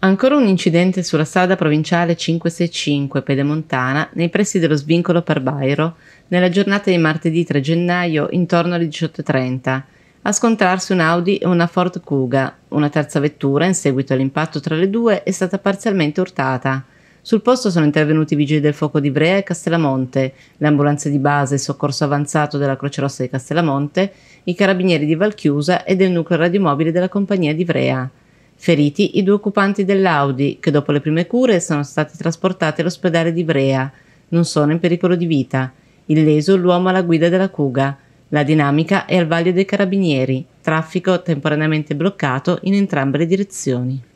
Ancora un incidente sulla strada provinciale 565 pedemontana nei pressi dello svincolo per Bairo nella giornata di martedì 3 gennaio intorno alle 18.30 a scontrarsi un Audi e una Ford Kuga. Una terza vettura, in seguito all'impatto tra le due, è stata parzialmente urtata. Sul posto sono intervenuti i vigili del fuoco di Brea e Castellamonte, le ambulanze di base e soccorso avanzato della Croce Rossa di Castellamonte, i carabinieri di Valchiusa e del nucleo radiomobile della compagnia di Brea. Feriti i due occupanti dell'Audi, che dopo le prime cure sono stati trasportati all'ospedale di Brea. Non sono in pericolo di vita. Illeso l'uomo alla guida della Cuga. La dinamica è al vaglio dei carabinieri. Traffico temporaneamente bloccato in entrambe le direzioni.